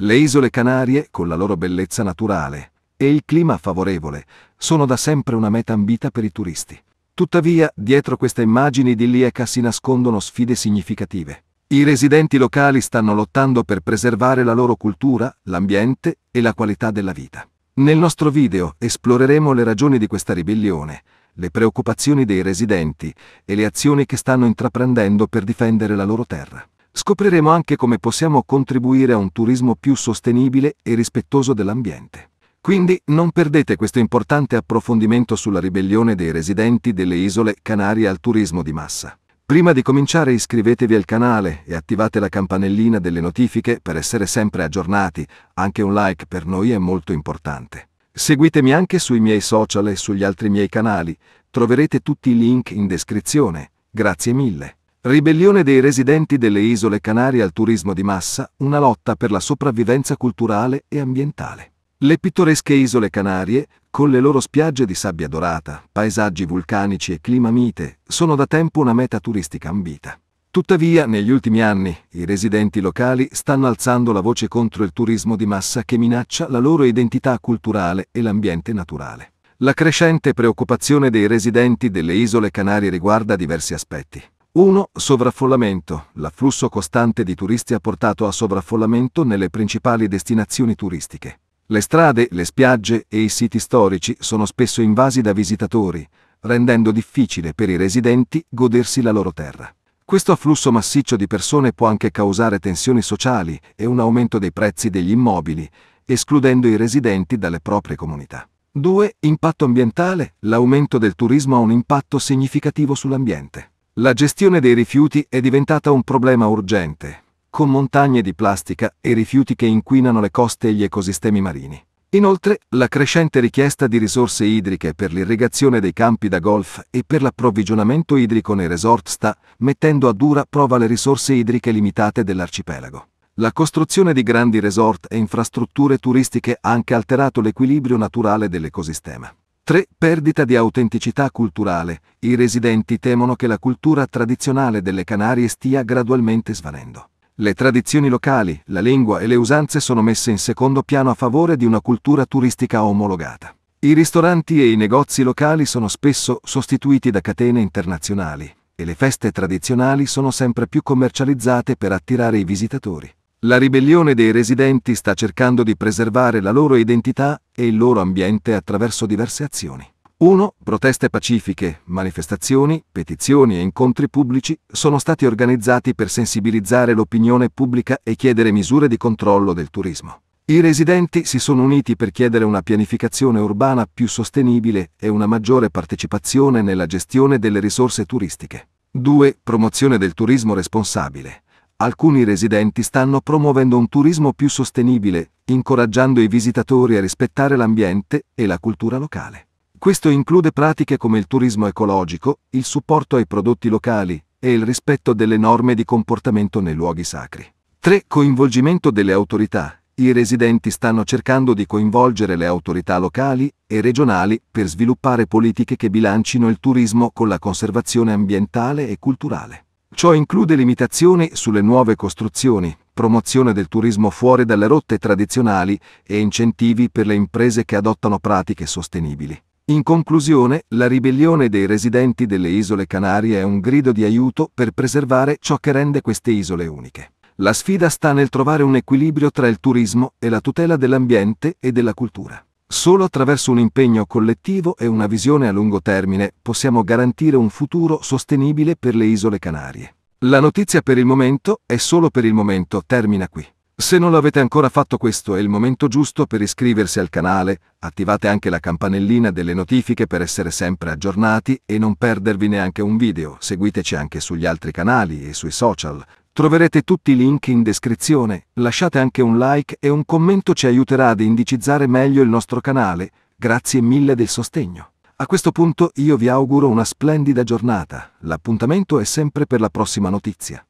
Le isole Canarie, con la loro bellezza naturale e il clima favorevole, sono da sempre una meta ambita per i turisti. Tuttavia, dietro queste immagini di Lieca si nascondono sfide significative. I residenti locali stanno lottando per preservare la loro cultura, l'ambiente e la qualità della vita. Nel nostro video esploreremo le ragioni di questa ribellione, le preoccupazioni dei residenti e le azioni che stanno intraprendendo per difendere la loro terra. Scopriremo anche come possiamo contribuire a un turismo più sostenibile e rispettoso dell'ambiente. Quindi non perdete questo importante approfondimento sulla ribellione dei residenti delle isole Canarie al turismo di massa. Prima di cominciare iscrivetevi al canale e attivate la campanellina delle notifiche per essere sempre aggiornati, anche un like per noi è molto importante. Seguitemi anche sui miei social e sugli altri miei canali, troverete tutti i link in descrizione. Grazie mille. Ribellione dei residenti delle isole Canarie al turismo di massa, una lotta per la sopravvivenza culturale e ambientale. Le pittoresche isole Canarie, con le loro spiagge di sabbia dorata, paesaggi vulcanici e clima mite, sono da tempo una meta turistica ambita. Tuttavia, negli ultimi anni, i residenti locali stanno alzando la voce contro il turismo di massa che minaccia la loro identità culturale e l'ambiente naturale. La crescente preoccupazione dei residenti delle isole Canarie riguarda diversi aspetti. 1. Sovraffollamento. L'afflusso costante di turisti ha portato a sovraffollamento nelle principali destinazioni turistiche. Le strade, le spiagge e i siti storici sono spesso invasi da visitatori, rendendo difficile per i residenti godersi la loro terra. Questo afflusso massiccio di persone può anche causare tensioni sociali e un aumento dei prezzi degli immobili, escludendo i residenti dalle proprie comunità. 2. Impatto ambientale. L'aumento del turismo ha un impatto significativo sull'ambiente. La gestione dei rifiuti è diventata un problema urgente, con montagne di plastica e rifiuti che inquinano le coste e gli ecosistemi marini. Inoltre, la crescente richiesta di risorse idriche per l'irrigazione dei campi da golf e per l'approvvigionamento idrico nei resort sta mettendo a dura prova le risorse idriche limitate dell'arcipelago. La costruzione di grandi resort e infrastrutture turistiche ha anche alterato l'equilibrio naturale dell'ecosistema. 3. Perdita di autenticità culturale. I residenti temono che la cultura tradizionale delle Canarie stia gradualmente svanendo. Le tradizioni locali, la lingua e le usanze sono messe in secondo piano a favore di una cultura turistica omologata. I ristoranti e i negozi locali sono spesso sostituiti da catene internazionali e le feste tradizionali sono sempre più commercializzate per attirare i visitatori. La ribellione dei residenti sta cercando di preservare la loro identità e il loro ambiente attraverso diverse azioni. 1. Proteste pacifiche, manifestazioni, petizioni e incontri pubblici sono stati organizzati per sensibilizzare l'opinione pubblica e chiedere misure di controllo del turismo. I residenti si sono uniti per chiedere una pianificazione urbana più sostenibile e una maggiore partecipazione nella gestione delle risorse turistiche. 2. Promozione del turismo responsabile alcuni residenti stanno promuovendo un turismo più sostenibile, incoraggiando i visitatori a rispettare l'ambiente e la cultura locale. Questo include pratiche come il turismo ecologico, il supporto ai prodotti locali e il rispetto delle norme di comportamento nei luoghi sacri. 3. Coinvolgimento delle autorità. I residenti stanno cercando di coinvolgere le autorità locali e regionali per sviluppare politiche che bilancino il turismo con la conservazione ambientale e culturale. Ciò include limitazioni sulle nuove costruzioni, promozione del turismo fuori dalle rotte tradizionali e incentivi per le imprese che adottano pratiche sostenibili. In conclusione, la ribellione dei residenti delle isole Canarie è un grido di aiuto per preservare ciò che rende queste isole uniche. La sfida sta nel trovare un equilibrio tra il turismo e la tutela dell'ambiente e della cultura. Solo attraverso un impegno collettivo e una visione a lungo termine possiamo garantire un futuro sostenibile per le isole Canarie. La notizia per il momento e solo per il momento termina qui. Se non l'avete ancora fatto questo è il momento giusto per iscriversi al canale, attivate anche la campanellina delle notifiche per essere sempre aggiornati e non perdervi neanche un video, seguiteci anche sugli altri canali e sui social, Troverete tutti i link in descrizione, lasciate anche un like e un commento ci aiuterà ad indicizzare meglio il nostro canale, grazie mille del sostegno. A questo punto io vi auguro una splendida giornata, l'appuntamento è sempre per la prossima notizia.